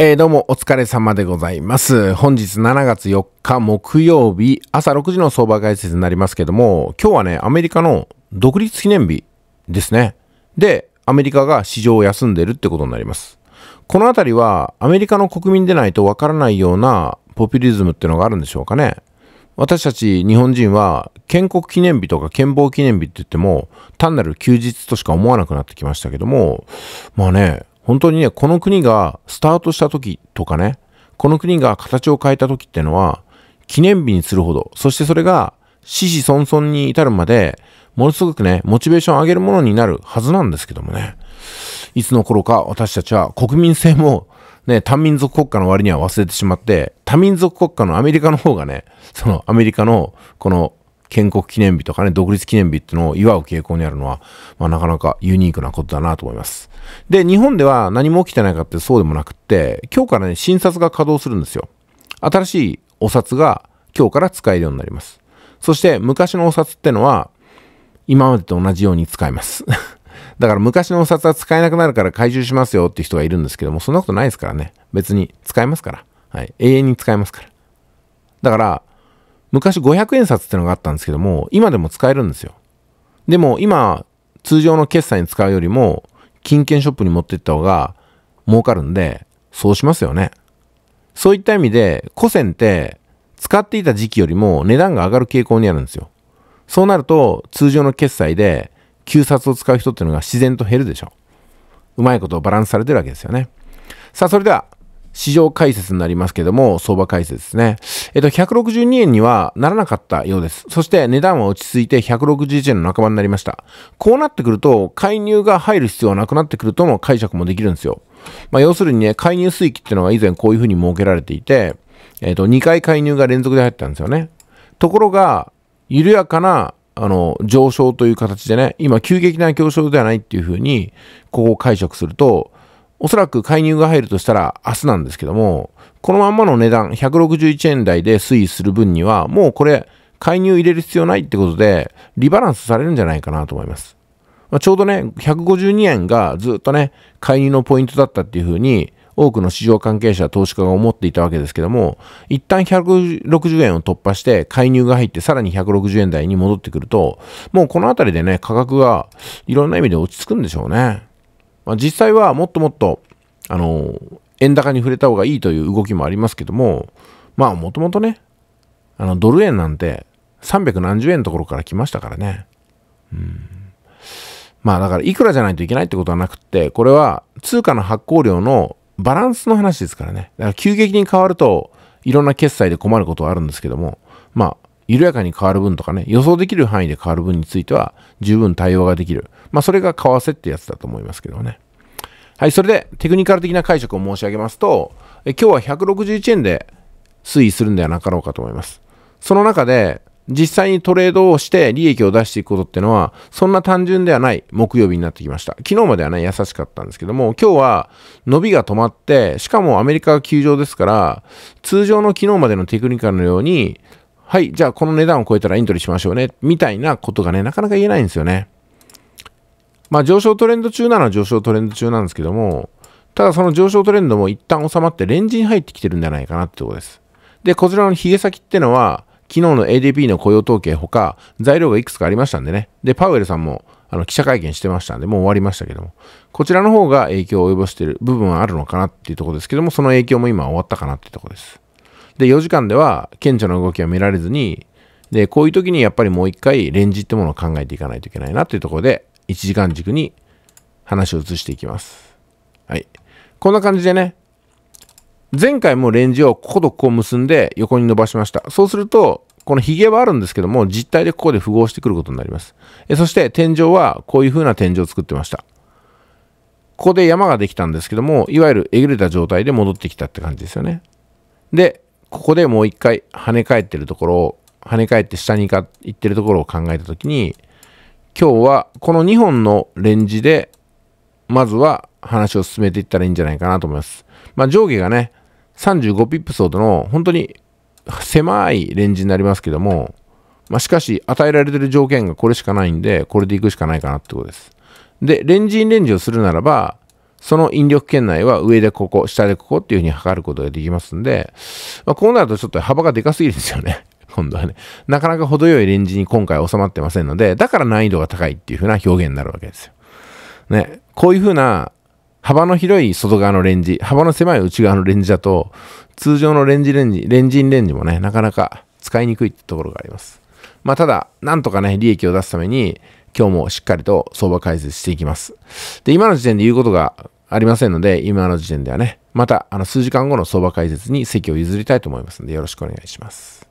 えー、どうもお疲れ様でございます。本日7月4日木曜日朝6時の相場解説になりますけども、今日はね、アメリカの独立記念日ですね。で、アメリカが市場を休んでるってことになります。このあたりはアメリカの国民でないとわからないようなポピュリズムってのがあるんでしょうかね。私たち日本人は建国記念日とか憲法記念日って言っても単なる休日としか思わなくなってきましたけども、まあね、本当にね、この国がスタートした時とかね、この国が形を変えた時ってのは、記念日にするほど、そしてそれが、死死孫孫に至るまで、ものすごくね、モチベーションを上げるものになるはずなんですけどもね。いつの頃か私たちは国民性も、ね、単民族国家の割には忘れてしまって、多民族国家のアメリカの方がね、そのアメリカのこの建国記念日とかね、独立記念日っていうのを祝う傾向にあるのは、まあ、なかなかユニークなことだなと思います。で、日本では何も起きてないかってそうでもなくって、今日からね、新札が稼働するんですよ。新しいお札が今日から使えるようになります。そして昔のお札ってのは、今までと同じように使えます。だから昔のお札は使えなくなるから回収しますよって人がいるんですけども、そんなことないですからね。別に使えますから。はい。永遠に使えますから。だから、昔500円札ってのがあったんですけども、今でも使えるんですよ。でも今、通常の決済に使うよりも、金券ショップに持っていった方が儲かるんで、そうしますよね。そういった意味で、古銭って使っていた時期よりも値段が上がる傾向にあるんですよ。そうなると、通常の決済で、旧札を使う人っていうのが自然と減るでしょう。うまいことバランスされてるわけですよね。さあ、それでは、市場解説になりますけども、相場解説ですね。えっと、162円にはならなかったようです。そして値段は落ち着いて161円の半ばになりました。こうなってくると、介入が入る必要はなくなってくるとの解釈もできるんですよ。まあ、要するにね、介入水域っていうのが以前こういうふうに設けられていて、えっと、2回介入が連続で入ったんですよね。ところが、緩やかなあの、上昇という形でね、今急激な上昇ではないっていうふうに、ここを解釈すると、おそらく介入が入るとしたら明日なんですけども、このまんまの値段、161円台で推移する分には、もうこれ、介入入れる必要ないってことで、リバランスされるんじゃないかなと思います。まあ、ちょうどね、152円がずっとね、介入のポイントだったっていうふうに、多くの市場関係者、投資家が思っていたわけですけども、一旦160円を突破して、介入が入ってさらに160円台に戻ってくると、もうこの辺りでね、価格がいろんな意味で落ち着くんでしょうね。まあ、実際はもっともっと、あの、円高に触れた方がいいという動きもありますけども、まあ、もともとね、あの、ドル円なんて、3 7 0何十円のところから来ましたからね。うん。まあ、だから、いくらじゃないといけないってことはなくって、これは通貨の発行量のバランスの話ですからね。だから、急激に変わると、いろんな決済で困ることはあるんですけども、まあ、緩やかに変わる分とかね、予想できる範囲で変わる分については、十分対応ができる。まあ、それが為替ってやつだと思いますけどね。はい、それで、テクニカル的な解釈を申し上げますと、え今日は161円で推移するんではなかろうかと思います。その中で、実際にトレードをして利益を出していくことってのは、そんな単純ではない木曜日になってきました。昨日まではね、優しかったんですけども、今日は伸びが止まって、しかもアメリカが休場ですから、通常の昨日までのテクニカルのように、はい、じゃあこの値段を超えたらエントリーしましょうね、みたいなことがね、なかなか言えないんですよね。まあ上昇トレンド中なのは上昇トレンド中なんですけども、ただその上昇トレンドも一旦収まってレンジに入ってきてるんじゃないかなってとこです。で、こちらのヒゲ先ってのは、昨日の ADP の雇用統計ほか、材料がいくつかありましたんでね。で、パウエルさんもあの記者会見してましたんで、もう終わりましたけども、こちらの方が影響を及ぼしている部分はあるのかなっていうところですけども、その影響も今終わったかなっていうところです。で、4時間では顕著な動きは見られずに、で、こういう時にやっぱりもう一回レンジってものを考えていかないといけないなというところで、1時間軸に話を移していきます。はい。こんな感じでね、前回もレンジをこことここを結んで横に伸ばしました。そうすると、このヒゲはあるんですけども、実体でここで符合してくることになります。えそして天井はこういう風な天井を作ってました。ここで山ができたんですけども、いわゆるえぐれた状態で戻ってきたって感じですよね。で、ここでもう一回跳ね返ってるところを、跳ね返って下に行ってるところを考えたときに、今日はこの2本のレンジで、まずは話を進めていったらいいんじゃないかなと思います。まあ、上下がね、35ピップソードの本当に狭いレンジになりますけども、まあ、しかし与えられてる条件がこれしかないんで、これで行くしかないかなってことです。で、レンジインレンジをするならば、その引力圏内は上でここ、下でここっていう風に測ることができますんで、まあ、こうなるとちょっと幅がでかすぎですよね。今度はね。なかなか程よいレンジに今回収まってませんので、だから難易度が高いっていう風な表現になるわけですよ。ね。こういう風な幅の広い外側のレンジ、幅の狭い内側のレンジだと、通常のレンジレンジ、レンジンレンジもね、なかなか使いにくいってところがあります。まあただ、なんとかね、利益を出すために、今日もしっかりと相場解説していきます。で、今の時点で言うことがありませんので、今の時点ではね、またあの数時間後の相場解説に席を譲りたいと思いますので、よろしくお願いします。